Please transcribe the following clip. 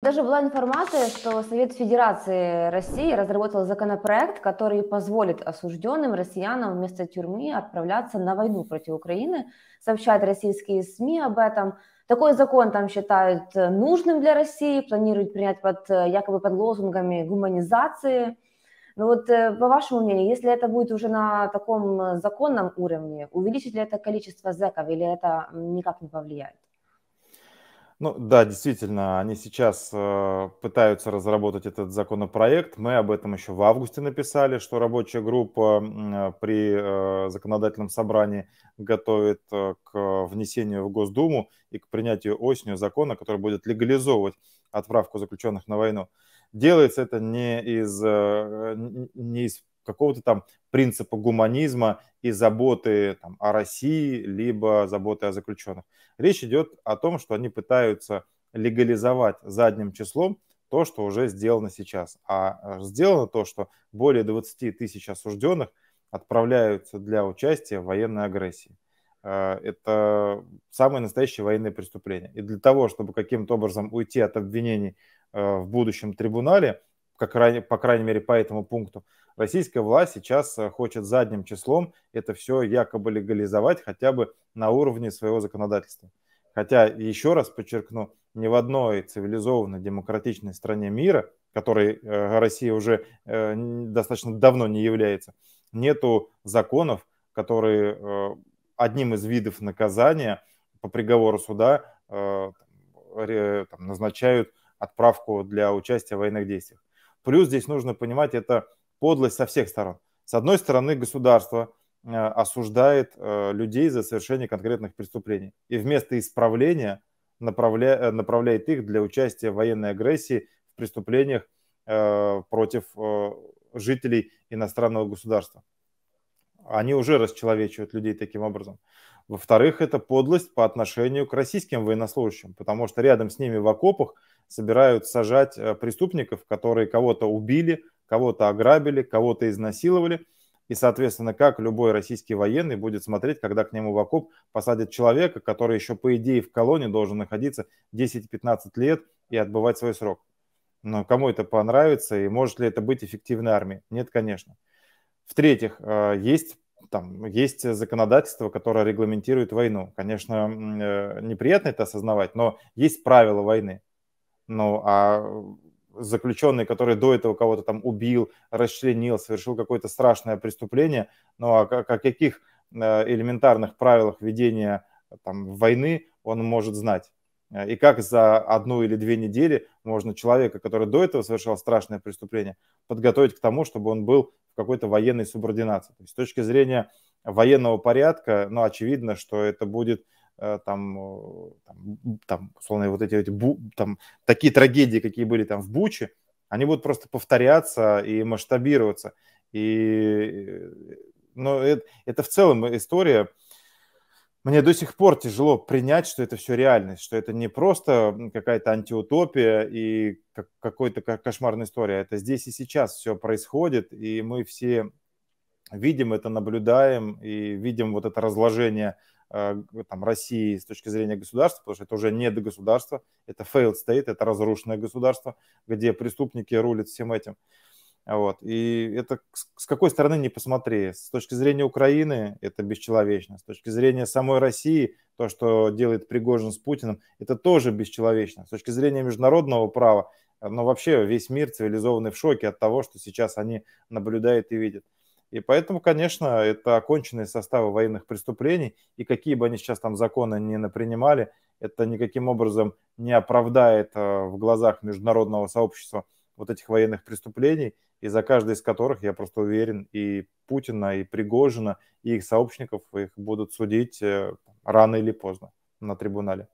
Даже была информация, что Совет Федерации России разработал законопроект, который позволит осужденным россиянам вместо тюрьмы отправляться на войну против Украины, сообщают российские СМИ об этом. Такой закон там считают нужным для России, планируют принять под, якобы под лозунгами гуманизации. Но ну вот э, по вашему мнению, если это будет уже на таком законном уровне, увеличит ли это количество зэков или это никак не повлияет? Ну да, действительно, они сейчас э, пытаются разработать этот законопроект. Мы об этом еще в августе написали, что рабочая группа э, при э, законодательном собрании готовит э, к внесению в Госдуму и к принятию осенью закона, который будет легализовывать отправку заключенных на войну. Делается это не из, э, не из какого-то там принципа гуманизма и заботы там, о России, либо заботы о заключенных. Речь идет о том, что они пытаются легализовать задним числом то, что уже сделано сейчас. А, а сделано то, что более 20 тысяч осужденных отправляются для участия в военной агрессии. Э, это самое настоящее военное преступление. И для того, чтобы каким-то образом уйти от обвинений э, в будущем трибунале – как по крайней мере, по этому пункту. Российская власть сейчас э, хочет задним числом это все якобы легализовать хотя бы на уровне своего законодательства. Хотя, еще раз подчеркну, ни в одной цивилизованной демократичной стране мира, которой э, Россия уже э, достаточно давно не является, нету законов, которые одним из видов наказания по приговору суда назначают отправку для участия в военных действиях. Плюс здесь нужно понимать, это подлость со всех сторон. С одной стороны, государство э, осуждает э, людей за совершение конкретных преступлений. И вместо исправления направля... Э, направляет их для участия в военной агрессии в преступлениях против жителей иностранного государства. Они уже расчеловечивают людей таким образом. Во-вторых, это подлость по отношению к российским военнослужащим, потому что рядом с ними в окопах собирают сажать э, преступников, которые кого-то убили, кого-то ограбили, кого-то изнасиловали. И, соответственно, как любой российский военный будет смотреть, когда к нему в окоп посадят человека, который еще, по идее, в колонии должен находиться 10-15 лет и отбывать свой срок. Но кому это понравится и может ли это быть эффективной армией? Нет, конечно. В-третьих, э, есть там есть законодательство, которое регламентирует войну. Конечно, э, неприятно это осознавать, но есть правила войны. Ну, а э, заключенный, который до этого кого-то там убил, расчленил, совершил какое-то страшное преступление, ну, а о каких э, элементарных правилах ведения э, там, войны он может знать? И как за одну или две недели можно человека, который до этого совершал страшное преступление, подготовить к тому, чтобы он был в какой-то военной субординации. То есть с точки зрения военного порядка, ну, очевидно, что это будет Э, там, э, там, условно, вот эти, эти бу, там, такие трагедии, какие были там в Буче, они будут просто повторяться и масштабироваться. И, э, но это, это в целом история, мне до сих пор тяжело принять, что это все реальность, что это не просто какая-то антиутопия и как, какой-то кошмарная история. Это здесь и сейчас все происходит, и мы все видим это, наблюдаем и видим вот это разложение Э, там, России с точки зрения государства, потому что это уже не до государства, это failed state, это разрушенное государство, где преступники рулят всем этим. Вот. И это с какой стороны не посмотри. С точки зрения Украины это бесчеловечно. С точки зрения самой России, то, что делает Пригожин с Путиным, это тоже бесчеловечно. С точки зрения международного права, э, но ну, вообще весь мир цивилизованный в шоке от того, что сейчас они наблюдают и видят. И поэтому, конечно, это оконченные составы военных преступлений, и какие бы они сейчас там законы не напринимали, это никаким образом не оправдает э, в глазах международного сообщества вот этих военных преступлений, и за каждой из которых, я просто уверен, и Путина, и Пригожина, и их сообщников их будут судить э, рано или поздно на трибунале.